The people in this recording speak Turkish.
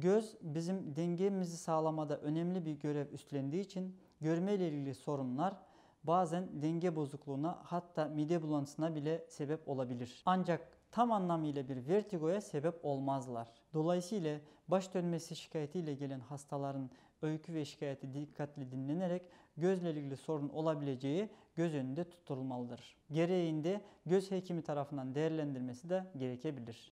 Göz bizim dengemizi sağlamada önemli bir görev üstlendiği için görme ile ilgili sorunlar bazen denge bozukluğuna hatta mide bulantısına bile sebep olabilir. Ancak tam anlamıyla bir vertigoya sebep olmazlar. Dolayısıyla baş dönmesi şikayetiyle gelen hastaların öykü ve şikayeti dikkatli dinlenerek gözle ilgili sorun olabileceği göz önünde tutulmalıdır. Gereğinde göz hekimi tarafından değerlendirmesi de gerekebilir.